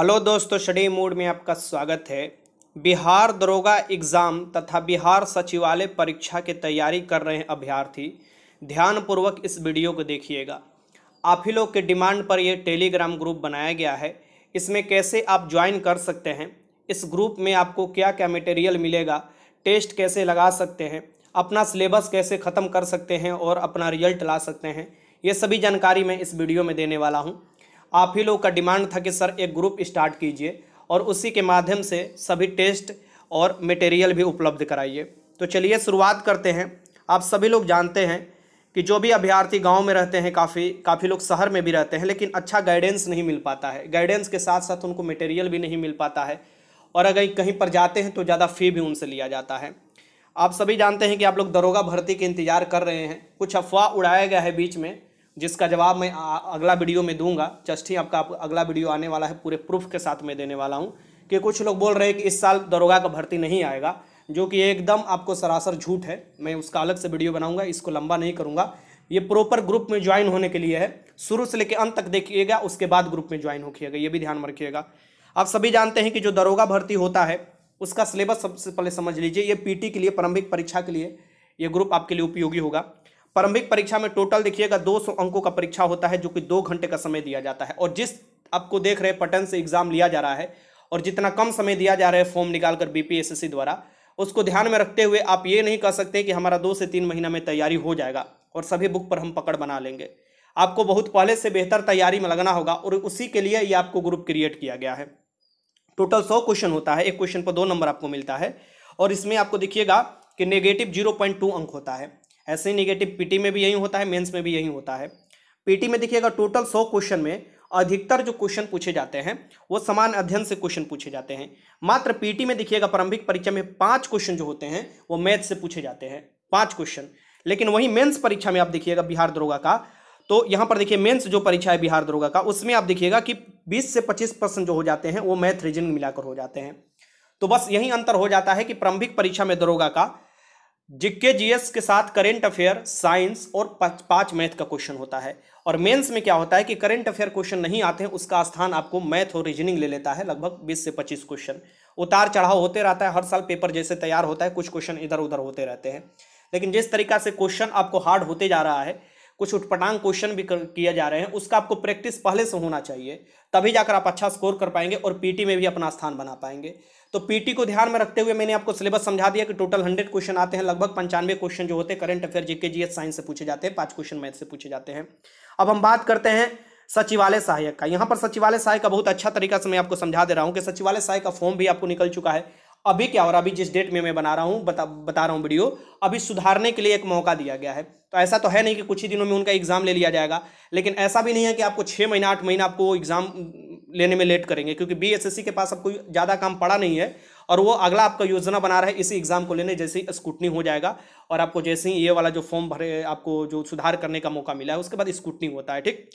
hello दोस्तों शडी mood में आपका स्वागत है बिहार दरोगा एग्ज़ाम तथा बिहार सचिवालय परीक्षा की तैयारी कर रहे हैं अभ्यर्थी ध्यानपूर्वक इस वीडियो को देखिएगा आप ही लोग के डिमांड पर यह टेलीग्राम ग्रुप बनाया गया है इसमें कैसे आप ज्वाइन कर सकते हैं इस ग्रुप में आपको क्या क्या मटेरियल मिलेगा टेस्ट कैसे लगा सकते हैं अपना सिलेबस कैसे ख़त्म कर सकते हैं और अपना रिजल्ट ला सकते हैं ये सभी जानकारी मैं इस वीडियो में देने वाला हूँ आप ही लोग का डिमांड था कि सर एक ग्रुप स्टार्ट कीजिए और उसी के माध्यम से सभी टेस्ट और मटेरियल भी उपलब्ध कराइए तो चलिए शुरुआत करते हैं आप सभी लोग जानते हैं कि जो भी अभ्यर्थी गांव में रहते हैं काफ़ी काफ़ी लोग शहर में भी रहते हैं लेकिन अच्छा गाइडेंस नहीं मिल पाता है गाइडेंस के साथ साथ उनको मटेरियल भी नहीं मिल पाता है और अगर कहीं पर जाते हैं तो ज़्यादा फ़ी भी उनसे लिया जाता है आप सभी जानते हैं कि आप लोग दरोगा भर्ती के इंतज़ार कर रहे हैं कुछ अफवाह उड़ाया गया है बीच में जिसका जवाब मैं अगला वीडियो में दूंगा जस्ट ही आपका अगला वीडियो आने वाला है पूरे प्रूफ के साथ मैं देने वाला हूँ कि कुछ लोग बोल रहे हैं कि इस साल दरोगा का भर्ती नहीं आएगा जो कि एकदम आपको सरासर झूठ है मैं उसका अलग से वीडियो बनाऊंगा इसको लंबा नहीं करूँगा ये प्रॉपर ग्रुप में ज्वाइन होने के लिए है शुरू से लेकर अंत तक देखिएगा उसके बाद ग्रुप में ज्वाइन होकेगा ये भी ध्यान में रखिएगा आप सभी जानते हैं कि जो दरोगा भर्ती होता है उसका सिलेबस सबसे पहले समझ लीजिए ये पीटी के लिए प्रारंभिक परीक्षा के लिए ये ग्रुप आपके लिए उपयोगी होगा प्रारंभिक परीक्षा में टोटल देखिएगा 200 अंकों का परीक्षा होता है जो कि दो घंटे का समय दिया जाता है और जिस आपको देख रहे पटन से एग्जाम लिया जा रहा है और जितना कम समय दिया जा रहा है फॉर्म निकालकर बीपीएससी द्वारा उसको ध्यान में रखते हुए आप ये नहीं कह सकते कि हमारा दो से तीन महीना में तैयारी हो जाएगा और सभी बुक पर हम पकड़ बना लेंगे आपको बहुत पहले से बेहतर तैयारी में लगना होगा और उसी के लिए ये आपको ग्रुप क्रिएट किया गया है टोटल सौ क्वेश्चन होता है एक क्वेश्चन पर दो नंबर आपको मिलता है और इसमें आपको देखिएगा कि नेगेटिव जीरो पॉइंट टू अंक होता है एस सी निगेटिव पीटी में भी यही होता है मेंस में भी यही होता है पीटी में देखिएगा टोटल सौ क्वेश्चन में अधिकतर जो क्वेश्चन पूछे जाते हैं वो समान अध्ययन से क्वेश्चन पूछे जाते हैं मात्र पीटी में देखिएगा प्रारंभिक परीक्षा में पांच क्वेश्चन जो होते हैं वो मैथ से पूछे जाते हैं पांच क्वेश्चन लेकिन वही मेन्स परीक्षा में आप देखिएगा बिहार दरोगा का तो यहाँ पर देखिए मेंस जो परीक्षा है बिहार दरोगा का उसमें आप देखिएगा कि 20 से 25 परसेंट जो हो जाते हैं वो मैथ रीजनिंग मिलाकर हो जाते हैं तो बस यही अंतर हो जाता है कि प्रारंभिक परीक्षा में दरोगा का जिक्के जीएस के साथ करेंट अफेयर साइंस और पाँच पाँच मैथ का क्वेश्चन होता है और मेंस में क्या होता है कि करेंट अफेयर क्वेश्चन नहीं आते हैं उसका स्थान आपको मैथ और रीजनिंग ले लेता है लगभग 20 से 25 क्वेश्चन उतार चढ़ाव होते रहता है हर साल पेपर जैसे तैयार होता है कुछ क्वेश्चन इधर उधर होते रहते हैं लेकिन जिस तरीका से क्वेश्चन आपको हार्ड होते जा रहा है कुछ उठपटांग क्वेश्चन भी किए किया जा रहे हैं उसका आपको प्रैक्टिस पहले से होना चाहिए तभी जाकर आप अच्छा स्कोर कर पाएंगे और पीटी में भी अपना स्थान बना पाएंगे तो पीटी को ध्यान में रखते हुए मैंने आपको सिलेबस समझा दिया कि टोटल हंड्रेड क्वेश्चन आते हैं लगभग पंचानवे क्वेश्चन जो होते हैं current affair GK GS science से पूछे जाते हैं पांच क्वेश्चन मैथ से पूछे जाते हैं अब हम बात करते हैं सचिवालय सहायक का यहाँ पर सचिवालय सहायक का बहुत अच्छा तरीका से मैं आपको समझा दे रहा हूँ कि सचिवालय सहायक का फॉर्म भी आपको निकल चुका है अभी क्या हो रहा है अभी जिस डेट में मैं बना रहा हूँ बता बता रहा हूँ वीडियो अभी सुधारने के लिए एक मौका दिया गया है तो ऐसा तो है नहीं कि कुछ ही दिनों में उनका एग्ज़ाम ले लिया जाएगा लेकिन ऐसा भी नहीं है कि आपको छः महीना आठ महीना आपको एग्ज़ाम लेने में लेट करेंगे क्योंकि बी के पास कोई ज़्यादा काम पड़ा नहीं है और वो अगला आपका योजना बना रहा है इसी एग्ज़ाम को लेने जैसे ही स्कूटनी हो जाएगा और आपको जैसे ही ये वाला जो फॉर्म भरे आपको जो सुधार करने का मौका मिला है उसके बाद स्कूटनी होता है ठीक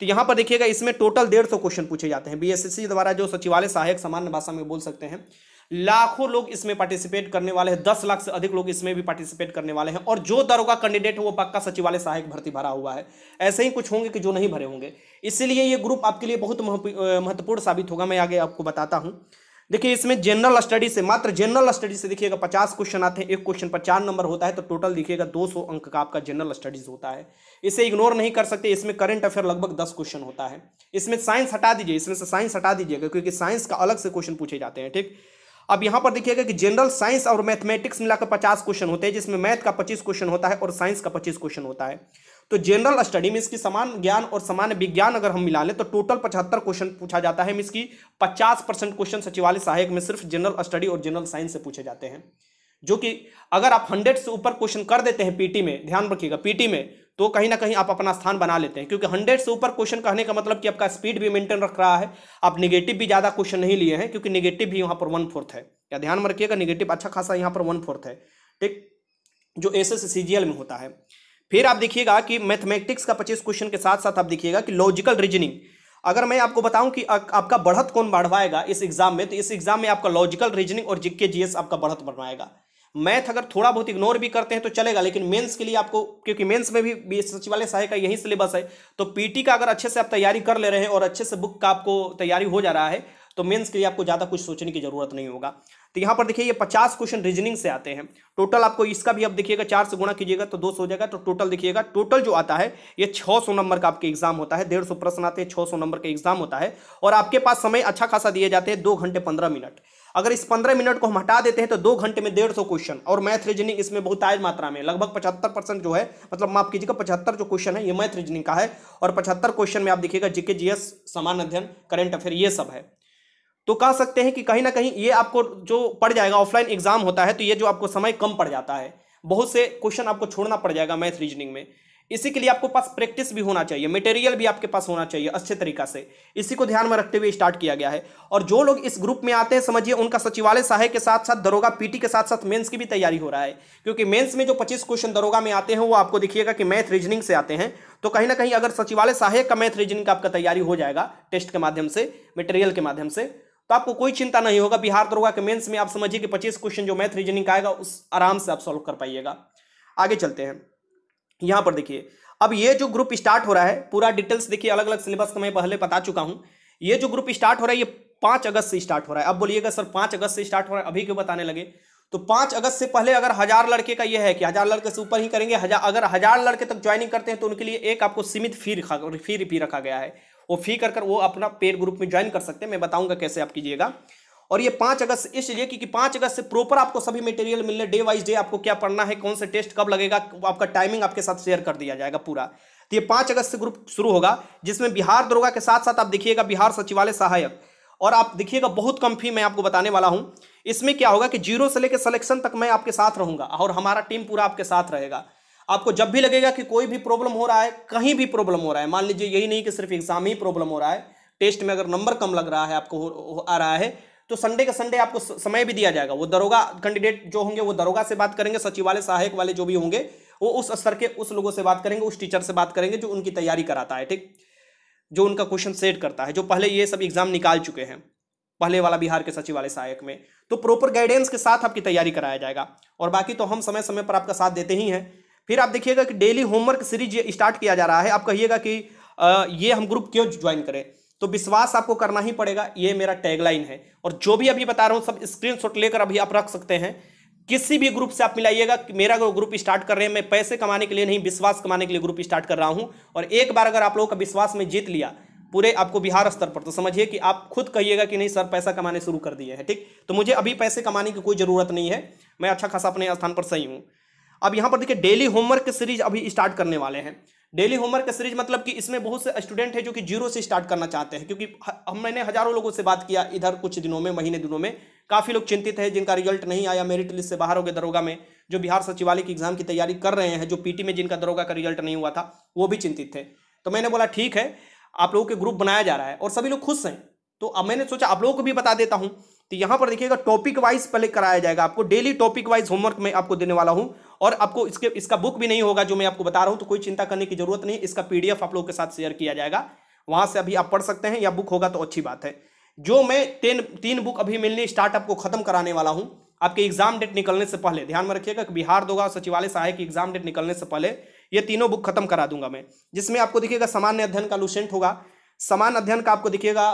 तो यहाँ पर देखिएगा इसमें टोटल डेढ़ सौ क्वेश्चन पूछे जाते हैं बीएसएससी द्वारा जो सचिवालय सहायक सामान्य भाषा में बोल सकते हैं लाखों लोग इसमें पार्टिसिपेट करने वाले हैं दस लाख से अधिक लोग इसमें भी पार्टिसिपेट करने वाले हैं और जो दरोगा कैंडिडेट है वो पक्का सचिवालय सहायक भर्ती भरा हुआ है ऐसे ही कुछ होंगे कि जो नहीं भरे होंगे इसलिए ये ग्रुप आपके लिए बहुत महत्वपूर्ण साबित होगा मैं आगे आपको बताता हूँ देखिए इसमें जनरल स्टडी से मात्र जनरल स्टडी से देखिएगा पचास क्वेश्चन आते हैं एक क्वेश्चन पर चार नंबर होता है तो टोटल देखिएगा दो सौ अंक का आपका जनरल स्टडीज होता है इसे इग्नोर नहीं कर सकते इसमें करंट अफेयर लगभग दस क्वेश्चन होता है इसमें साइंस हटा दीजिए इसमें से साइंस हटा दीजिएगा क्योंकि साइंस का अलग से क्वेश्चन पूछे जाते हैं ठीक अब यहां पर देखिएगा कि जनरल साइंस और मैथमेटिक्स मिलाकर पचास क्वेश्चन होते हैं जिसमें मैथ का पच्चीस क्वेश्चन होता है और साइंस का पच्चीस क्वेश्चन होता है तो जनरल स्टडी मीन्स की समान ज्ञान और समान विज्ञान अगर हम मिला लें तो टोटल पचहत्तर क्वेश्चन पूछा जाता है मीन्स की पचास परसेंट क्वेश्चन सचिवालय सहायक में सिर्फ जनरल स्टडी और जनरल साइंस से पूछे जाते हैं जो कि अगर आप हंड्रेड से ऊपर क्वेश्चन कर देते हैं पीटी में ध्यान रखिएगा पीटी में तो कहीं ना कहीं आप अपना स्थान बना लेते हैं क्योंकि हंड्रेड से ऊपर क्वेश्चन कहने का मतलब कि आपका स्पीड भी मेंटेन रख रहा है आप निगेटिव भी ज़्यादा क्वेश्चन नहीं लिए हैं क्योंकि निगेटिव भी यहाँ पर वन फोर्थ है या ध्यान में रखिएगा निगेटिव अच्छा खासा यहाँ पर वन फोर्थ है ठीक जो एस एस में होता है फिर आप देखिएगा कि मैथमेटिक्स का पच्चीस क्वेश्चन के साथ साथ आप देखिएगा कि लॉजिकल रीजनिंग अगर मैं आपको बताऊं कि आपका बढ़त कौन बढ़वाएगा इस एग्जाम में तो इस एग्जाम में आपका लॉजिकल रीजनिंग और जिक्के जीएस आपका बढ़त बढ़वाएगा मैथ अगर थोड़ा बहुत इग्नोर भी करते हैं तो चलेगा लेकिन मेंस के लिए आपको क्योंकि मेंस में भी, भी सचिवालय सहायक का यही सिलेबस है तो पीटी का अगर अच्छे से आप तैयारी कर ले रहे हैं और अच्छे से बुक का आपको तैयारी हो जा रहा है तो मेंस के लिए आपको ज़्यादा कुछ सोचने की जरूरत नहीं होगा तो यहाँ पर देखिए ये पचास क्वेश्चन रीजनिंग से आते हैं टोटल आपको इसका भी आप देखिएगा चार से गुणा कीजिएगा तो दो सौ हो जाएगा तो टोटल देखिएगा टोटल जो आता है ये छः सौ नंबर का आपके एग्जाम होता है डेढ़ सौ प्रश्न आते हैं छः सौ नंबर का एग्जाम होता है और आपके पास समय अच्छा खासा दिए जाते हैं दो घंटे पंद्रह मिनट अगर इस पंद्रह मिनट को हम हटा देते हैं तो दो घंटे में डेढ़ सौ क्वेश्चन और मैथ रीजनिंग इसमें बहुत आय मात्रा में लगभग पचहत्तर परसेंट जो है मतलब माफ कीजिएगा पचहत्तर जो क्वेश्चन है ये मैथ रीजनिंग का है और पचहत्तर क्वेश्चन में आप देखिएगा जीके जीएस समान अध्ययन करेंट अफेयर ये सब है तो कह सकते हैं कि कहीं ना कहीं ये आपको जो पड़ जाएगा ऑफलाइन एग्जाम होता है तो ये जो आपको समय कम पड़ जाता है बहुत से क्वेश्चन आपको छोड़ना पड़ जाएगा मैथ रीजनिंग में इसी के लिए आपको पास प्रैक्टिस भी होना चाहिए मटेरियल भी आपके पास होना चाहिए अच्छे तरीका से इसी को ध्यान में रखते हुए स्टार्ट किया गया है और जो लोग इस ग्रुप में आते हैं समझिए उनका सचिवालय सहाय के साथ साथ दरोगा पीटी के साथ साथ मेंस की भी तैयारी हो रहा है क्योंकि मेंस में जो पच्चीस क्वेश्चन दरोगा में आते हैं वो आपको देखिएगा कि मैथ रीजनिंग से आते हैं तो कहीं ना कहीं अगर सचिवालय सहायक का मैथ रीजनिंग का आपका तैयारी हो जाएगा टेस्ट के माध्यम से मटेरियल के माध्यम से तो आपको कोई चिंता नहीं होगा बिहार दरोगा के मेन्स में आप समझिए कि पच्चीस क्वेश्चन जो मैथ रीजनिंग का आएगा उस आराम से आप सॉल्व कर पाइएगा आगे चलते हैं यहां पर देखिए अब ये जो ग्रुप स्टार्ट हो रहा है पूरा डिटेल्स देखिए अलग अलग सिलेबस का मैं पहले बता चुका हूं ये जो ग्रुप स्टार्ट हो रहा है ये पांच अगस्त से स्टार्ट हो रहा है अब बोलिएगा सर पांच अगस्त से स्टार्ट हो रहा है अभी क्यों बताने लगे तो पांच अगस्त से पहले अगर हजार लड़के का यह है कि हजार लड़के से ऊपर ही करेंगे हजा, अगर हजार लड़के तक ज्वाइनिंग करते हैं तो उनके लिए एक आपको सीमित फी रखा फी फी रखा गया है वो फी कर कर वो अपना पेड ग्रुप में ज्वाइन कर सकते हैं मैं बताऊंगा कैसे आप कीजिएगा और ये पांच अगस्त इसलिए क्योंकि पांच अगस्त से प्रॉपर आपको सभी मटेरियल मिलने डे वाइज डे आपको क्या पढ़ना है कौन सा टेस्ट कब लगेगा आपका टाइमिंग आपके साथ शेयर कर दिया जाएगा पूरा तो ये पांच अगस्त से ग्रुप शुरू होगा जिसमें बिहार दरोगा के साथ साथ आप देखिएगा बिहार सचिवालय सहायक और आप देखिएगा बहुत कम फी मैं आपको बताने वाला हूं इसमें क्या होगा कि जीरो से लेकर सिलेक्शन तक मैं आपके साथ रहूंगा और हमारा टीम पूरा आपके साथ रहेगा आपको जब भी लगेगा कि कोई भी प्रॉब्लम हो रहा है कहीं भी प्रॉब्लम हो रहा है मान लीजिए यही नहीं कि सिर्फ एग्जाम ही प्रॉब्लम हो रहा है टेस्ट में अगर नंबर कम लग रहा है आपको आ रहा है तो संडे का संडे आपको समय भी दिया जाएगा वो दरोगा कैंडिडेट जो होंगे वो दरोगा से बात करेंगे सचिवालय सहायक वाले जो भी होंगे वो उस स्तर के उस लोगों से बात करेंगे उस टीचर से बात करेंगे जो उनकी तैयारी कराता है ठीक जो उनका क्वेश्चन सेट करता है जो पहले ये सब एग्जाम निकाल चुके हैं पहले वाला बिहार के सचिवालय सहायक में तो प्रॉपर गाइडेंस के साथ आपकी तैयारी कराया जाएगा और बाकी तो हम समय समय पर आपका साथ देते ही हैं फिर आप देखिएगा कि डेली होमवर्क सीरीज स्टार्ट किया जा रहा है आप कहिएगा कि ये हम ग्रुप क्यों ज्वाइन करें तो विश्वास आपको करना ही पड़ेगा ये मेरा टैगलाइन है और जो भी अभी बता रहा हूँ सब स्क्रीनशॉट लेकर अभी आप रख सकते हैं किसी भी ग्रुप से आप मिलाइएगा कि मेरा ग्रुप स्टार्ट कर रहे हैं मैं पैसे कमाने के लिए नहीं विश्वास कमाने के लिए ग्रुप स्टार्ट कर रहा हूं और एक बार अगर आप लोगों का विश्वास में जीत लिया पूरे आपको बिहार स्तर पर तो समझिए कि आप खुद कहिएगा कि नहीं सर पैसा कमाने शुरू कर दिए हैं ठीक तो मुझे अभी पैसे कमाने की कोई ज़रूरत नहीं है मैं अच्छा खासा अपने स्थान पर सही हूँ अब यहाँ पर देखिए डेली होमवर्क सीरीज अभी स्टार्ट करने वाले हैं डेली होमवर्क सीरीज मतलब कि इसमें बहुत से स्टूडेंट है जो कि जीरो से स्टार्ट करना चाहते हैं क्योंकि हम मैंने हजारों लोगों से बात किया इधर कुछ दिनों में महीने दिनों में काफ़ी लोग चिंतित हैं जिनका रिजल्ट नहीं आया मेरिट लिस्ट से बाहर हो गए दरोगा में जो बिहार सचिवालय की एग्जाम की तैयारी कर रहे हैं जो पीटी में जिनका दरोगा का रिजल्ट नहीं हुआ था वो भी चिंतित थे तो मैंने बोला ठीक है आप लोगों के ग्रुप बनाया जा रहा है और सभी लोग खुश हैं तो अब मैंने सोचा आप लोगों को भी बता देता हूँ तो यहाँ पर देखिएगा टॉपिक वाइज पहले कराया जाएगा आपको डेली टॉपिक वाइज होमवर्क मैं आपको देने वाला हूँ और आपको इसके इसका बुक भी नहीं होगा जो मैं आपको बता रहा हूँ तो कोई चिंता करने की जरूरत नहीं इसका पीडीएफ आप लोगों के साथ शेयर किया जाएगा वहां से अभी आप पढ़ सकते हैं या बुक होगा तो अच्छी बात है जो मैं तीन तीन बुक अभी मिलने स्टार्टअप को खत्म कराने वाला हूँ आपके एग्जाम डेट निकलने से पहले ध्यान में रखिएगा कि बिहार दोगा सचिवालय सहायक एग्जाम डेट निकलने से पहले ये तीनों बुक खत्म करा दूंगा मैं जिसमें आपको देखिएगा सामान्य अध्ययन का लुसेंट होगा सामान्य अध्ययन का आपको देखिएगा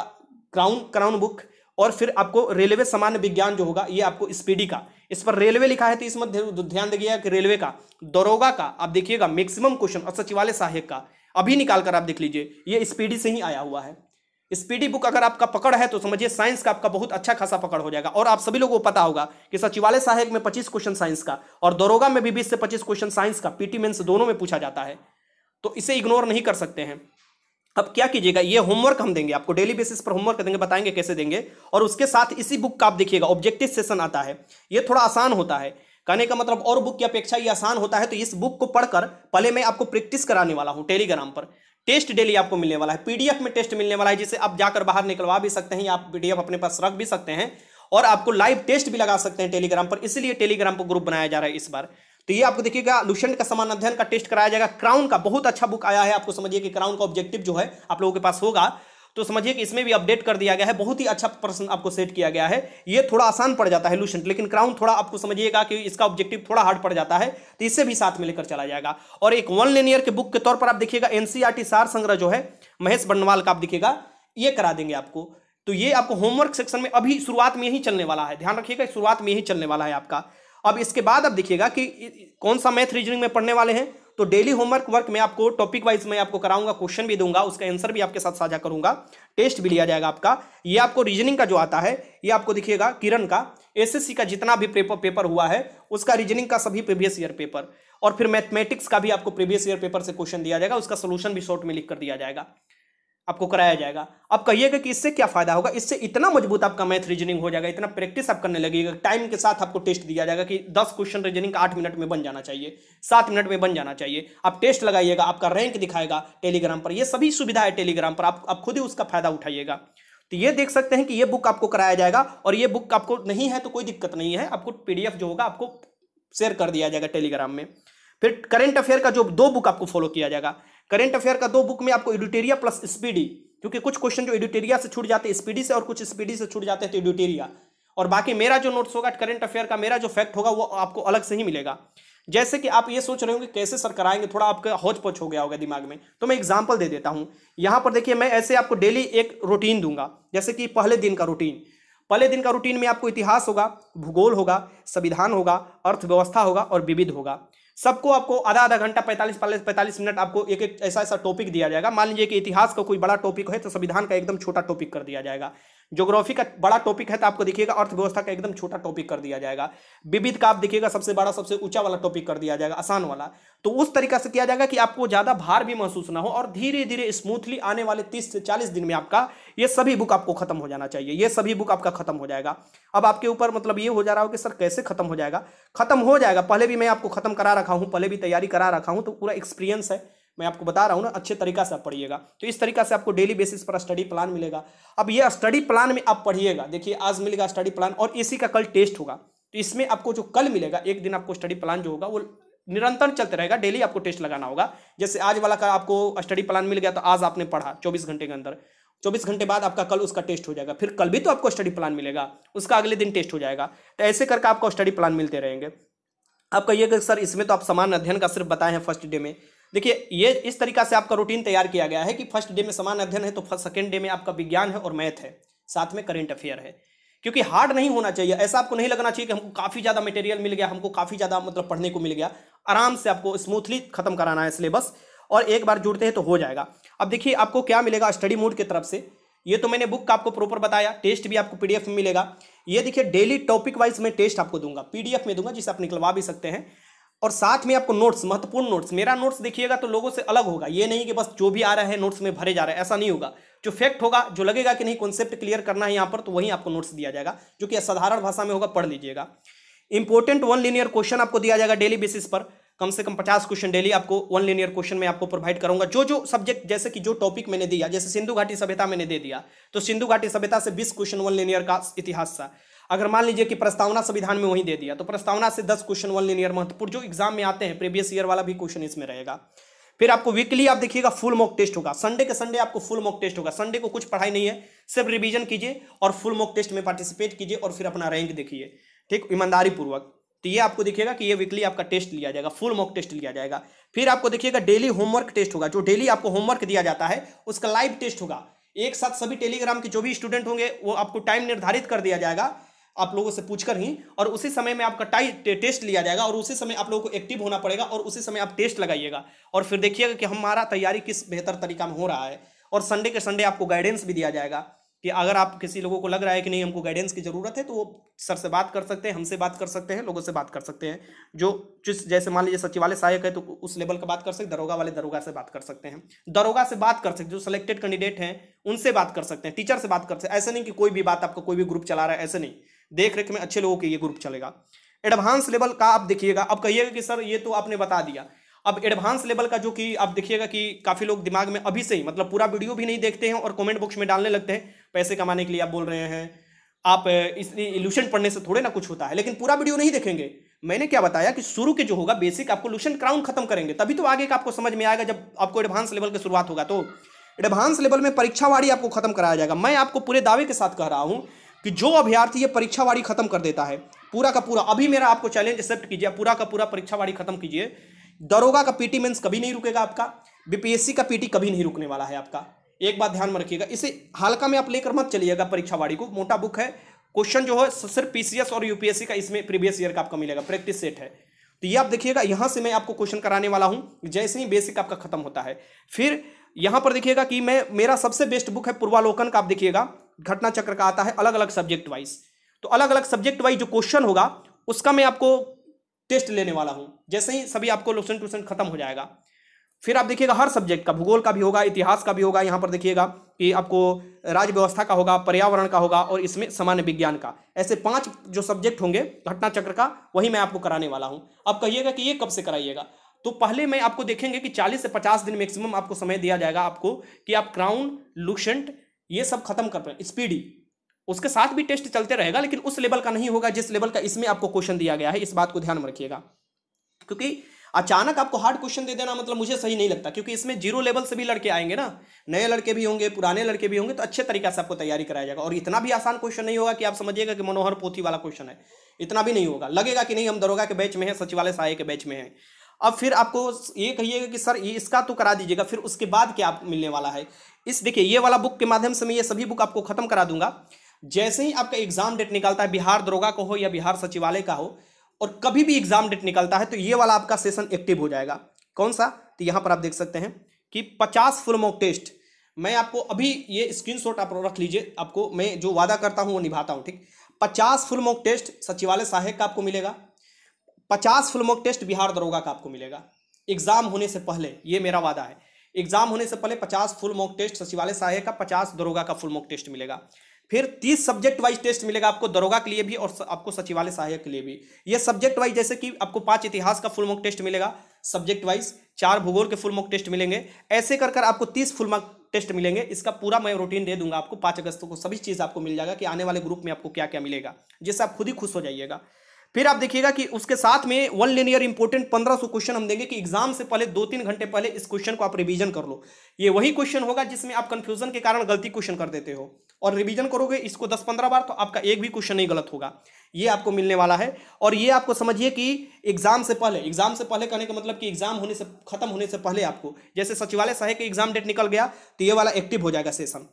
क्राउन क्राउन बुक और फिर आपको रेलवे सामान्य विज्ञान जो होगा ये आपको स्पीडी का इस पर रेलवे लिखा है तो इसमें ध्यान दिया कि रेलवे का दरोगा का आप देखिएगा मैक्सिमम क्वेश्चन और सचिवालय सहायक का अभी निकाल कर आप देख लीजिए ये स्पीडी से ही आया हुआ है स्पीडी बुक अगर आपका पकड़ है तो समझिए साइंस का आपका बहुत अच्छा खासा पकड़ हो जाएगा और आप सभी लोगों को पता होगा कि सचिवालय सहायक में 25 क्वेश्चन साइंस का और दरोगा में भी 20 से 25 क्वेश्चन साइंस का पीटी मेंस दोनों में पूछा जाता है तो इसे इग्नोर नहीं कर सकते हैं अब क्या कीजिएगा ये होमवर्क हम देंगे आपको डेली बेसिस पर होमवर्क देंगे बताएंगे कैसे देंगे और उसके साथ इसी बुक का आप देखिएगा ऑब्जेक्टिव सेशन आता है ये थोड़ा आसान होता है कहने का मतलब और बुक की अपेक्षा ये आसान होता है तो इस बुक को पढ़कर पहले मैं आपको प्रैक्टिस कराने वाला हूँ टेलीग्राम पर टेस्ट डेली आपको मिलने वाला है पीडीएफ में टेस्ट मिलने वाला है जिसे आप जाकर बाहर निकलवा भी सकते हैं या आप पीडीएफ अपने पास रख भी सकते हैं और आपको लाइव टेस्ट भी लगा सकते हैं टेलीग्राम पर इसलिए टेलीग्राम पर ग्रुप बनाया जा रहा है इस बार तो ये आपको देखिएगा लुशंट का समान अध्ययन का टेस्ट कराया जाएगा क्राउन का बहुत अच्छा बुक आया है आपको समझिए कि क्राउन का ऑब्जेक्टिव जो है आप लोगों के पास होगा तो समझिए कि इसमें भी अपडेट कर दिया गया है बहुत ही अच्छा प्रश्न आपको सेट किया गया है ये थोड़ा आसान पड़ जाता है लुशेंट लेकिन क्राउन थोड़ा आपको समझिएगा कि इसका ऑब्जेक्टिव थोड़ा हार्ड पड़ जाता है तो इससे भी साथ में लेकर चला जाएगा और एक वन लेनियर के बुक के तौर पर आप देखिएगा एनसीआरटी e सार संग्रह जो है महेश बनवाल का आप देखिएगा ये करा देंगे आपको तो ये आपको होमवर्क सेक्शन में अभी शुरुआत में यही चलने वाला है ध्यान रखिएगा शुरुआत में यही चलने वाला है आपका अब इसके बाद आप देखिएगा कि कौन सा मैथ रीजनिंग में पढ़ने वाले हैं तो डेली होमवर्क वर्क में आपको टॉपिक वाइज में आपको कराऊंगा क्वेश्चन भी दूंगा उसका आंसर भी आपके साथ साझा करूंगा टेस्ट भी लिया जाएगा आपका ये आपको रीजनिंग का जो आता है ये आपको दिखिएगा किरण का एसएससी का जितना भी पेपर पेपर हुआ है उसका रीजनिंग का सभी प्रीवियस ईयर पेपर और फिर मैथमेटिक्स का भी आपको प्रीवियस ईयर पेपर से क्वेश्चन दिया जाएगा उसका सोल्यूशन भी शॉर्ट में लिख कर दिया जाएगा आपको कराया जाएगा आप कहिएगा कि इससे क्या फायदा होगा इससे इतना मजबूत आपका मैथ रीजनिंग हो जाएगा इतना प्रैक्टिस आप करने लगेगा टाइम के साथ आपको टेस्ट दिया जाएगा कि दस क्वेश्चन रीजनिंग का आठ मिनट में बन जाना चाहिए सात मिनट में बन जाना चाहिए आप टेस्ट लगाइएगा आपका रैंक दिखाएगा टेलीग्राम पर यह सभी सुविधा है टेलीग्राम पर आप, आप खुद ही उसका फायदा उठाइएगा तो ये देख सकते हैं कि ये बुक आपको कराया जाएगा और ये बुक आपको नहीं है तो कोई दिक्कत नहीं है आपको पीडीएफ जो होगा आपको शेयर कर दिया जाएगा टेलीग्राम में फिर करेंट अफेयर का जो दो बुक आपको फॉलो किया जाएगा करेंट अफेयर का दो बुक में आपको एडिटेरिया प्लस स्पीडी क्योंकि कुछ क्वेश्चन जो एडिटेरिया से छूट जाते हैं स्पीडी से और कुछ स्पीडी से छूट जाते हैं तो एडिटेरिया और बाकी मेरा जो नोट्स होगा करंट अफेयर का मेरा जो फैक्ट होगा वो आपको अलग से ही मिलेगा जैसे कि आप ये सोच रहे होंगे कैसे सर कराएंगे थोड़ा आपका हौच पच हो गया होगा दिमाग में तो मैं एग्जाम्पल दे देता हूँ यहाँ पर देखिए मैं ऐसे आपको डेली एक रूटीन दूंगा जैसे कि पहले दिन का रूटीन पहले दिन का रूटीन में आपको इतिहास होगा भूगोल होगा संविधान होगा अर्थव्यवस्था होगा और विविध होगा सबको आपको आधा आधा घंटा पैंतालीस पैंतालीस पैंतालीस मिनट आपको एक एक ऐसा ऐसा टॉपिक दिया जाएगा मान लीजिए कि इतिहास का कोई बड़ा टॉपिक है तो संविधान का एकदम छोटा टॉपिक कर दिया जाएगा ज्योग्राफी का बड़ा टॉपिक है तो आपको देखिएगा अर्थव्यवस्था का एकदम छोटा टॉपिक कर दिया जाएगा विविध का आप देखिएगा सबसे बड़ा सबसे ऊंचा वाला टॉपिक कर दिया जाएगा आसान वाला तो उस तरीका से किया जाएगा कि आपको ज़्यादा भार भी महसूस ना हो और धीरे धीरे स्मूथली आने वाले तीस से चालीस दिन में आपका ये सभी बुक आपको खत्म हो जाना चाहिए ये सभी बुक आपका खत्म हो जाएगा अब आपके ऊपर मतलब ये हो जा रहा हो कि सर कैसे खत्म हो जाएगा खत्म हो जाएगा पहले भी मैं आपको खत्म करा रखा हूँ पहले भी तैयारी करा रखा हूँ तो पूरा एक्सपीरियंस है मैं आपको बता रहा हूँ ना अच्छे तरीका से आप पढ़िएगा तो इस तरीका से आपको डेली बेसिस पर स्टडी प्लान मिलेगा अब ये स्टडी प्लान में आप पढ़िएगा देखिए आज मिलेगा स्टडी प्लान और इसी का कल टेस्ट होगा तो इसमें आपको जो कल मिलेगा एक दिन आपको स्टडी प्लान जो होगा वो निरंतर चलते रहेगा डेली आपको टेस्ट लगाना होगा जैसे आज वाला का आपको स्टडी प्लान मिल गया तो आज आपने पढ़ा चौबीस घंटे के अंदर चौबीस घंटे बाद आपका कल उसका टेस्ट हो जाएगा फिर कल भी तो आपको स्टडी प्लान मिलेगा उसका अगले दिन टेस्ट हो जाएगा तो ऐसे करके आपको स्टडी प्लान मिलते रहेंगे आप कहिएगा सर इसमें तो आप समान अध्ययन का सिर्फ बताए हैं फर्स्ट डे में देखिए ये इस तरीका से आपका रूटीन तैयार किया गया है कि फर्स्ट डे में समान अध्ययन है तो सेकेंड डे में आपका विज्ञान है और मैथ है साथ में करेंट अफेयर है क्योंकि हार्ड नहीं होना चाहिए ऐसा आपको नहीं लगना चाहिए कि हमको काफ़ी ज़्यादा मटेरियल मिल गया हमको काफ़ी ज़्यादा मतलब पढ़ने को मिल गया आराम से आपको स्मूथली खत्म कराना है सिलेबस और एक बार जुड़ते हैं तो हो जाएगा अब देखिए आपको क्या मिलेगा स्टडी मोड की तरफ से ये तो मैंने बुक का आपको प्रॉपर बताया टेस्ट भी आपको पीडीएफ में मिलेगा ये देखिए डेली टॉपिक वाइज मैं टेस्ट आपको दूंगा पीडीएफ में दूंगा जिसे आप निकलवा भी सकते हैं और साथ में आपको नोट्स महत्वपूर्ण नोट्स मेरा नोट्स देखिएगा तो लोगों से अलग होगा ये नहीं कि बस जो भी आ रहा है नोट्स में भरे जा रहे हैं ऐसा नहीं होगा जो फैक्ट होगा जो लगेगा कि नहीं कॉन्सेप्ट क्लियर करना है यहाँ पर तो वहीं आपको नोट्स दिया जाएगा जो कि साधारण भाषा में होगा पढ़ लीजिएगा इंपॉर्टेंट वन लीनियर क्वेश्चन आपको दिया जाएगा डेली बेसिस पर कम से कम पचास क्वेश्चन डेली आपको वन लीनियर क्वेश्चन में आपको प्रोवाइड करूंगा जो जो सब्जेक्ट जैसे कि जो टॉपिक मैंने दिया जैसे सिंधु घाटी सभ्यता मैंने दे दिया तो सिंधु घाटी सभ्यता से बीस क्वेश्चन वन लीनियर का इतिहास था अगर मान लीजिए कि प्रस्तावना संविधान में वही दे दिया तो प्रस्तावना से दस क्वेश्चन वन लीनियर महत्वपूर्ण जो एग्जाम में आते हैं प्रीवियस ईयर वाला भी क्वेश्चन इसमें रहेगा फिर आपको वीकली आप देखिएगा फुल मॉक टेस्ट होगा संडे के संडे आपको फुल मॉक टेस्ट होगा संडे को कुछ पढ़ाई नहीं है सिर्फ रिविजन कीजिए और फुल मॉक टेस्ट में पार्टिसिपेट कीजिए और फिर अपना रैंक देखिए ठीक ईमानदारी पूर्वक तो ये आपको देखिएगा कि ये वीकली आपका टेस्ट लिया जाएगा फुल मॉक टेस्ट लिया जाएगा फिर आपको देखिएगा डेली होमवर्क टेस्ट होगा जो डेली आपको होमवर्क दिया जाता है उसका लाइव टेस्ट होगा एक साथ सभी टेलीग्राम के जो भी स्टूडेंट होंगे वो आपको टाइम निर्धारित कर दिया जाएगा आप लोगों से पूछकर ही और उसी समय में आपका टाइ टे, टेस्ट लिया जाएगा और उसी समय आप लोगों को एक्टिव होना पड़ेगा और उसी समय आप टेस्ट लगाइएगा और फिर देखिएगा कि हमारा तैयारी किस बेहतर तरीका में हो रहा है और संडे के संडे आपको गाइडेंस भी दिया जाएगा कि अगर आप किसी लोगों को लग रहा है कि नहीं हमको गाइडेंस की ज़रूरत है तो वो सर से बात कर सकते हैं हमसे बात कर सकते हैं लोगों से बात कर सकते हैं जो जिस जैसे मान लीजिए सचिवालय सहायक है तो उस लेवल का बात कर सकते दरोगा वाले दरोगा से बात कर सकते हैं दरोगा से बात कर सकते जो सिलेक्टेड कैंडिडेट हैं उनसे बात कर सकते हैं टीचर से बात कर सकते हैं ऐसे नहीं कि कोई भी बात आपका कोई भी ग्रुप चला रहा है ऐसे नहीं देख रेख में अच्छे लोगों के ये ग्रुप चलेगा एडवांस लेवल का आप देखिएगा अब कहिएगा कि सर ये तो आपने बता दिया अब एडवांस लेवल का जो कि आप देखिएगा कि काफ़ी लोग दिमाग में अभी से ही मतलब पूरा वीडियो भी नहीं देखते हैं और कमेंट बॉक्स में डालने लगते हैं पैसे कमाने के लिए आप बोल रहे हैं आप इसलिए लूशन पढ़ने से थोड़े ना कुछ होता है लेकिन पूरा वीडियो नहीं देखेंगे मैंने क्या बताया कि शुरू के जो होगा बेसिक आपको लूशन क्राउन खत्म करेंगे तभी तो आगे का आपको समझ में आएगा जब आपको एडवांस लेवल की शुरुआत होगा तो एडवांस लेवल में परीक्षावाड़ी आपको खत्म कराया जाएगा मैं आपको पूरे दावे के साथ कह रहा हूँ कि जो अभ्यर्थी ये परीक्षावाड़ी खत्म कर देता है पूरा का पूरा अभी मेरा आपको चैलेंज एक्सेप्ट कीजिए पूरा का पूरा परीक्षावाड़ी खत्म कीजिए दरोगा का पीटी मेंस कभी नहीं रुकेगा आपका बीपीएससी का पीटी कभी नहीं रुकने वाला है आपका एक बात ध्यान में रखिएगा इसे हल्का में आप लेकर मत चलिएगा परीक्षावाड़ी को मोटा बुक है क्वेश्चन जो है सिर्फ पीसीएस और यूपीएससी का इसमें प्रीवियस ईयर का आपका मिलेगा प्रैक्टिस सेट है तो ये आप देखिएगा यहां से मैं आपको क्वेश्चन कराने वाला हूँ जैसे ही बेसिक आपका खत्म होता है फिर यहाँ पर देखिएगा कि मैं मेरा सबसे बेस्ट बुक है पूर्वालोकन का आप देखिएगा घटना चक्र का आता है अलग अलग सब्जेक्ट वाइज तो अलग अलग सब्जेक्ट वाइज जो क्वेश्चन होगा उसका मैं आपको टेस्ट लेने वाला हूँ जैसे ही सभी आपको लोसन टूशन खत्म हो जाएगा फिर आप देखिएगा हर सब्जेक्ट का भूगोल का भी होगा इतिहास का भी होगा यहाँ पर देखिएगा कि आपको राज्य व्यवस्था का होगा पर्यावरण का होगा और इसमें सामान्य विज्ञान का ऐसे पांच जो सब्जेक्ट होंगे घटना चक्र का वही मैं आपको कराने वाला हूँ आप कहिएगा कि ये कब से कराइएगा तो पहले मैं आपको देखेंगे कि चालीस से पचास दिन मैक्सिमम आपको समय दिया जाएगा आपको कि आप क्राउन लुसेंट ये सब खत्म कर पाए स्पीडी उसके साथ भी टेस्ट चलते रहेगा लेकिन उस लेवल का नहीं होगा जिस लेवल का इसमें आपको क्वेश्चन दिया गया है इस बात को ध्यान में रखिएगा क्योंकि अचानक आपको हार्ड क्वेश्चन दे देना मतलब मुझे सही नहीं लगता क्योंकि इसमें जीरो लेवल से भी लड़के आएंगे ना नए लड़के भी होंगे पुराने लड़के भी होंगे तो अच्छे तरीके से आपको तैयारी कराया जाएगा और इतना भी आसान क्वेश्चन नहीं होगा कि आप समझिएगा कि मनोहर पोथी वाला क्वेश्चन है इतना भी नहीं होगा लगेगा कि नहीं हम दरोगा के बैच में है सचिवालय सहायक के बैच में है अब फिर आपको ये कहिएगा कि सर ये इसका तो करा दीजिएगा फिर उसके बाद क्या आप मिलने वाला है इस देखिए ये वाला बुक के माध्यम से मैं ये सभी बुक आपको खत्म करा दूंगा जैसे ही आपका एग्जाम डेट निकलता है बिहार दरोगा का हो या बिहार सचिवालय का हो और कभी भी एग्जाम डेट निकलता है तो ये वाला आपका सेशन एक्टिव हो जाएगा कौन सा तो यहाँ पर आप देख सकते हैं कि पचास फुल मॉक टेस्ट मैं आपको अभी ये स्क्रीन आप रख लीजिए आपको मैं जो वादा करता हूँ वो निभाता हूँ ठीक पचास फुल मॉक टेस्ट सचिवालय सहायक का आपको मिलेगा पचास फिल्मों टेस्ट बिहार दरोगा का आपको मिलेगा एग्जाम होने से पहले ये मेरा वादा है एग्जाम होने से पहले पचास फुल मॉक टेस्ट सचिवालय सहायक का पचास दरोगा का फुल मॉक टेस्ट मिलेगा फिर तीस सब्जेक्ट वाइज टेस्ट मिलेगा आपको दरोगा के लिए भी और आपको सचिवालय सहायक के लिए भी ये सब्जेक्ट वाइज जैसे कि आपको पांच इतिहास का फुल मॉक टेस्ट मिलेगा सब्जेक्ट वाइज चार भूगोल के फुल मॉक टेस्ट मिलेंगे ऐसे कर कर आपको तीस फुल मॉक टेस्ट मिलेंगे इसका पूरा मैं रूटीन दे दूंगा आपको पाँच अगस्त को सभी चीज़ आपको मिल जाएगा कि आने वाले ग्रुप में आपको क्या क्या मिलेगा जिससे आप खुद ही खुश हो जाइएगा फिर आप देखिएगा कि उसके साथ में वन लिनियर इंपोर्टेंट पंद्रह सौ क्वेश्चन हम देंगे कि एग्जाम से पहले दो तीन घंटे पहले इस क्वेश्चन को आप रिवीजन कर लो ये वही क्वेश्चन होगा जिसमें आप कंफ्यूजन के कारण गलती क्वेश्चन कर देते हो और रिवीजन करोगे इसको दस पंद्रह बार तो आपका एक भी क्वेश्चन नहीं गलत होगा ये आपको मिलने वाला है और ये आपको समझिए कि एग्जाम से पहले एग्जाम से पहले कहने का मतलब कि एग्जाम होने से खत्म होने से पहले आपको जैसे सचिवालय सहायक एग्जाम डेट निकल गया तो ये वाला एक्टिव हो जाएगा सेशन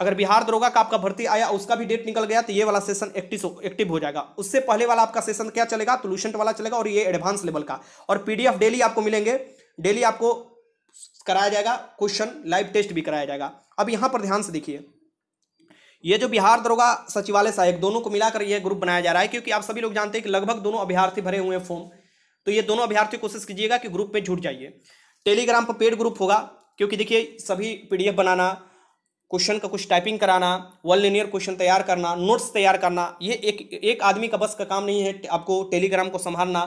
अगर बिहार दरोगा का आपका भर्ती आया उसका भी डेट निकल गया तो ये वाला सेशन एक्टिव एक्टिव हो जाएगा उससे पहले वाला आपका सेशन क्या चलेगा लूशेंट तो वाला चलेगा और ये एडवांस लेवल का और पीडीएफ डेली आपको मिलेंगे डेली आपको कराया जाएगा क्वेश्चन लाइव टेस्ट भी कराया जाएगा अब यहाँ पर ध्यान से देखिए ये जो बिहार दरोगा सचिवालय सहायक दोनों को मिलाकर यह ग्रुप बनाया जा रहा है क्योंकि आप सभी लोग जानते हैं कि लगभग दोनों अभ्यार्थी भरे हुए हैं फॉर्म तो ये दोनों अभ्यार्थी कोशिश कीजिएगा कि ग्रुप में जुट जाइए टेलीग्राम पर पेड ग्रुप होगा क्योंकि देखिए सभी पीडीएफ बनाना क्वेश्चन का कुछ टाइपिंग कराना वन लिनियर क्वेश्चन तैयार करना नोट्स तैयार करना ये एक एक आदमी का बस का काम नहीं है आपको टेलीग्राम को संभालना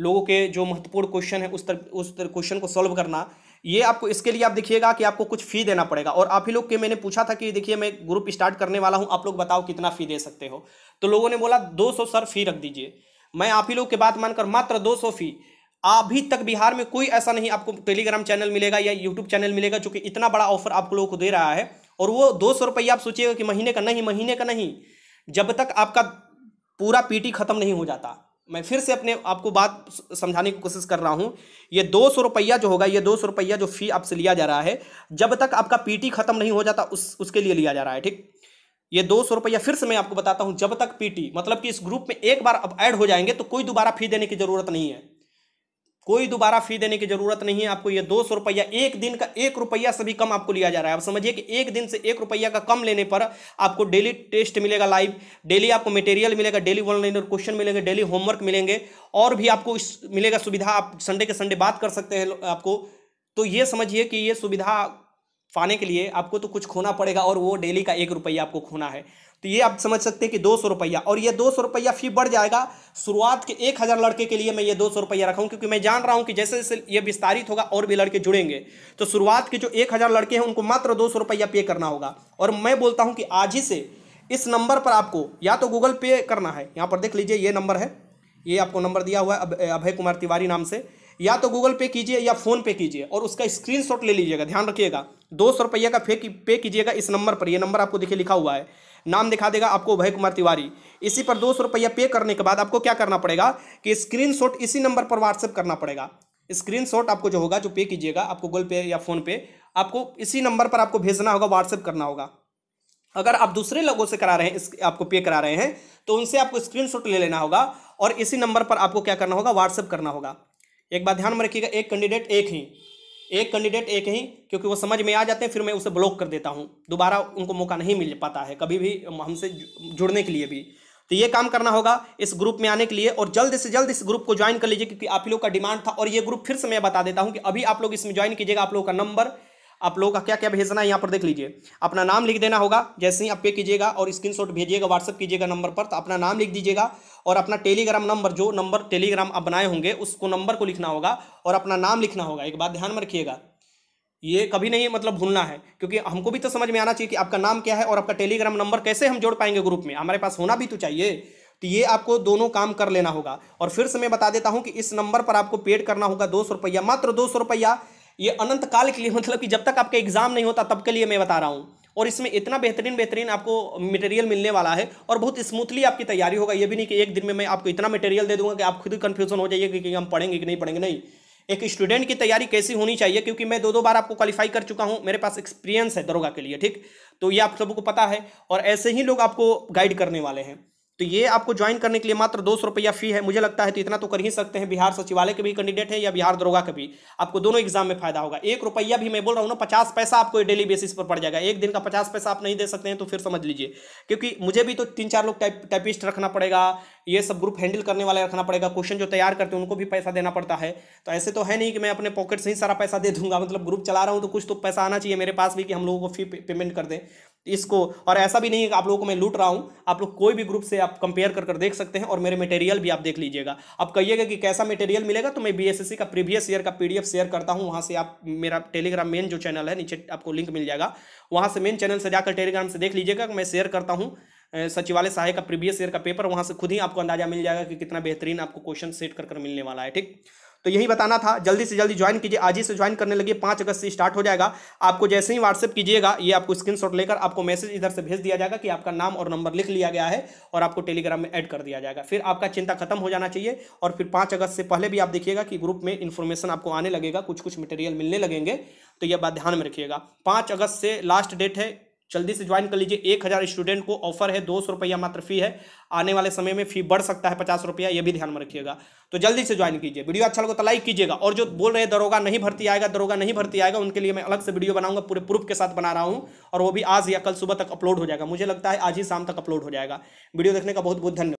लोगों के जो महत्वपूर्ण क्वेश्चन है उस तर, उस क्वेश्चन को सॉल्व करना ये आपको इसके लिए आप देखिएगा कि आपको कुछ फ़ी देना पड़ेगा और आप ही लोग के मैंने पूछा था कि देखिए मैं ग्रुप स्टार्ट करने वाला हूँ आप लोग बताओ कितना फ़ी दे सकते हो तो लोगों ने बोला दो सौ सर फ़ी रख दीजिए मैं आप ही लोग के बात मानकर मात्र दो सौ फ़ी अभी तक बिहार में कोई ऐसा नहीं आपको टेलीग्राम चैनल मिलेगा या यूट्यूब चैनल मिलेगा जो कि इतना बड़ा ऑफर आप लोगों को दे रहा है और वो दो सौ रुपये आप सोचिएगा कि महीने का नहीं महीने का नहीं जब तक आपका पूरा पीटी खत्म नहीं हो जाता मैं फिर से अपने आपको बात समझाने की कोशिश कर रहा हूँ ये दो सौ रुपया जो होगा ये दो सौ रुपया जो फी आपसे लिया जा रहा है जब तक आपका पीटी खत्म नहीं हो जाता उस उसके लिए लिया जा रहा है ठीक ये दो सौ रुपया फिर से मैं आपको बताता हूँ जब तक पीटी मतलब कि इस ग्रुप में एक बार अब ऐड हो जाएंगे तो कोई दोबारा फी देने की जरूरत नहीं है कोई दोबारा फी देने की जरूरत नहीं है आपको ये दो सौ रुपया एक दिन का एक रुपया से भी कम आपको लिया जा रहा है आप समझिए कि एक दिन से एक रुपया का कम लेने पर आपको डेली टेस्ट मिलेगा लाइव डेली आपको मटेरियल मिलेगा डेली वन लाइनर क्वेश्चन मिलेंगे डेली होमवर्क मिलेंगे और भी आपको मिलेगा सुविधा आप संडे के संडे बात कर सकते हैं आपको तो ये समझिए कि ये सुविधा पाने के लिए आपको तो कुछ खोना पड़ेगा और वो डेली का एक रुपया आपको खोना है तो ये आप समझ सकते हैं कि दो सौ रुपया और ये दो सौ रुपया फी बढ़ जाएगा शुरुआत के एक हज़ार लड़के के लिए मैं ये दो सौ रुपया रखाऊँ क्योंकि मैं जान रहा हूँ कि जैसे जैसे ये विस्तारित होगा और भी लड़के जुड़ेंगे तो शुरुआत के जो एक हज़ार लड़के हैं उनको मात्र दो सौ रुपया पे करना होगा और मैं बोलता हूँ कि आज ही से इस नंबर पर आपको या तो गूगल पे करना है यहाँ पर देख लीजिए ये नंबर है ये आपको नंबर दिया हुआ है अभय कुमार तिवारी नाम से या तो गूगल पे कीजिए या फ़ोन पे कीजिए और उसका स्क्रीनशॉट ले लीजिएगा ध्यान रखिएगा दो सौ रुपये का फेक पे कीजिएगा इस नंबर पर यह नंबर आपको देखिए लिखा हुआ है नाम दिखा देगा आपको अभय कुमार तिवारी इसी पर दो सौ रुपया पे करने के बाद आपको क्या करना पड़ेगा कि स्क्रीनशॉट इसी नंबर पर व्हाट्सअप करना पड़ेगा स्क्रीनशॉट आपको जो होगा जो पे कीजिएगा आपको गूगल पे या फोन पे आपको इसी नंबर पर आपको भेजना होगा व्हाट्सअप करना होगा अगर आप दूसरे लोगों से करा रहे हैं आपको पे करा रहे हैं तो उनसे आपको शॉट ले लेना होगा और इसी नंबर पर आपको क्या करना होगा व्हाट्सअप करना होगा एक बात ध्यान में रखिएगा एक कैंडिडेट एक ही एक कैंडिडेट एक ही क्योंकि वो समझ में आ जाते हैं फिर मैं उसे ब्लॉक कर देता हूँ दोबारा उनको मौका नहीं मिल पाता है कभी भी हमसे जुड़ने के लिए भी तो ये काम करना होगा इस ग्रुप में आने के लिए और जल्द से जल्द इस ग्रुप को ज्वाइन कर लीजिए क्योंकि आप लोग का डिमांड था और ये ग्रुप फिर से मैं बता देता हूँ कि अभी आप लोग इसमें ज्वाइन कीजिएगा आप लोगों का नंबर आप लोगों का क्या क्या भेजना है यहाँ पर देख लीजिए अपना नाम लिख देना होगा जैसे ही आप पे कीजिएगा और शॉट भेजिएगा व्हाट्सअप कीजिएगा नंबर पर तो अपना नाम लिख दीजिएगा और अपना टेलीग्राम नंबर जो नंबर टेलीग्राम आप बनाए होंगे उसको नंबर को लिखना होगा और अपना नाम लिखना होगा एक बात ध्यान में रखिएगा ये कभी नहीं मतलब भूलना है क्योंकि हमको भी तो समझ में आना चाहिए कि आपका नाम क्या है और आपका टेलीग्राम नंबर कैसे हम जोड़ पाएंगे ग्रुप में हमारे पास होना भी तो चाहिए तो ये आपको दोनों काम कर लेना होगा और फिर से मैं बता देता हूँ कि इस नंबर पर आपको पेड करना होगा दो सौ रुपया मात्र दो सौ रुपया ये अनंत काल के लिए मतलब कि जब तक आपका एग्जाम नहीं होता तब के लिए मैं बता रहा हूँ और इसमें इतना बेहतरीन बेहतरीन आपको मटेरियल मिलने वाला है और बहुत स्मूथली आपकी तैयारी होगा ये भी नहीं कि एक दिन में मैं आपको इतना मटेरियल दे दूंगा कि आप खुद कन्फ्यूजन हो जाइए कि हम पढ़ेंगे कि नहीं पढ़ेंगे नहीं एक स्टूडेंट की तैयारी कैसी होनी चाहिए क्योंकि मैं दो दो बार आपको क्वालिफाई कर चुका हूँ मेरे पास एक्सपीरियंस है दरोगा के लिए ठीक तो ये आप सबको पता है और ऐसे ही लोग आपको गाइड करने वाले हैं तो ये आपको ज्वाइन करने के लिए मात्र दो सौ रुपया फी है मुझे लगता है तो इतना तो कर ही सकते हैं बिहार सचिवालय के भी कैंडिडेट है या बिहार दरोगा के भी आपको दोनों एग्जाम में फायदा होगा एक रुपया भी मैं बोल रहा हूँ ना पचास पैसा आपको डेली बेसिस पर पड़ जाएगा एक दिन का पचास पैसा आप नहीं दे सकते हैं तो फिर समझ लीजिए क्योंकि मुझे भी तो तीन चार लोग टाइप टाइपिस्ट रखना पड़ेगा ये सब ग्रुप हैंडल करने वाले रखना पड़ेगा क्वेश्चन जो तैयार करते हैं उनको भी पैसा देना पड़ता है तो ऐसे तो है नहीं कि मैं अपने पॉकेट से ही सारा पैसा दे दूंगा मतलब ग्रुप चला रहा हूँ तो कुछ तो पैसा आना चाहिए मेरे पास भी कि हम लोगों को फी पेमेंट कर दें इसको और ऐसा भी नहीं है कि आप लोगों को मैं लूट रहा हूँ आप लोग कोई भी ग्रुप से आप कंपेयर कर कर देख सकते हैं और मेरे मटेरियल भी आप देख लीजिएगा आप कहिएगा कि कैसा मटेरियल मिलेगा तो मैं बी का प्रीवियस ईयर का पी शेयर करता हूँ वहाँ से आप मेरा टेलीग्राम मेन जो चैनल है नीचे आपको लिंक मिल जाएगा वहाँ से मेन चैनल से जाकर टेलीग्राम से देख लीजिएगा मैं शेयर करता हूँ सचिवालय सहायक का प्रीवियस ईयर का पेपर वहाँ से खुद ही आपको अंदाजा मिल जाएगा कि कितना बेहतरीन आपको क्वेश्चन सेट कर कर मिलने वाला है ठीक तो यही बताना था जल्दी से जल्दी ज्वाइन कीजिए आज ही से ज्वाइन करने लगे पाँच अगस्त से स्टार्ट हो जाएगा आपको जैसे ही व्हाट्सएप कीजिएगा ये आपको स्क्रीनशॉट लेकर आपको मैसेज इधर से भेज दिया जाएगा कि आपका नाम और नंबर लिख लिया गया है और आपको टेलीग्राम में ऐड कर दिया जाएगा फिर आपका चिंता खत्म हो जाना चाहिए और फिर पाँच अगस्त से पहले भी आप देखिएगा कि ग्रुप में इन्फॉर्मेशन आपको आने लगेगा कुछ कुछ मटेरियल मिलने लगेंगे तो यह बात ध्यान में रखिएगा पाँच अगस्त से लास्ट डेट है जल्दी से ज्वाइन कर लीजिए एक हज़ार स्टूडेंट को ऑफर है दो सौ रुपया मात्र फी है आने वाले समय में फी बढ़ सकता है पचास रुपया ये भी ध्यान में रखिएगा तो जल्दी से ज्वाइन कीजिए वीडियो अच्छा लगे तो लाइक कीजिएगा और जो बोल रहे दरोगा नहीं भर्ती आएगा दरोगा नहीं भर्ती आएगा उनके लिए मैं अलग से वीडियो बनाऊंगा पूरे प्रूफ के साथ बना रहा हूँ और वो भी आज या कल सुबह तक अपलोड हो जाएगा मुझे लगता है आज ही शाम तक अपलोड हो जाएगा वीडियो देखने का बहुत बहुत धन्यवाद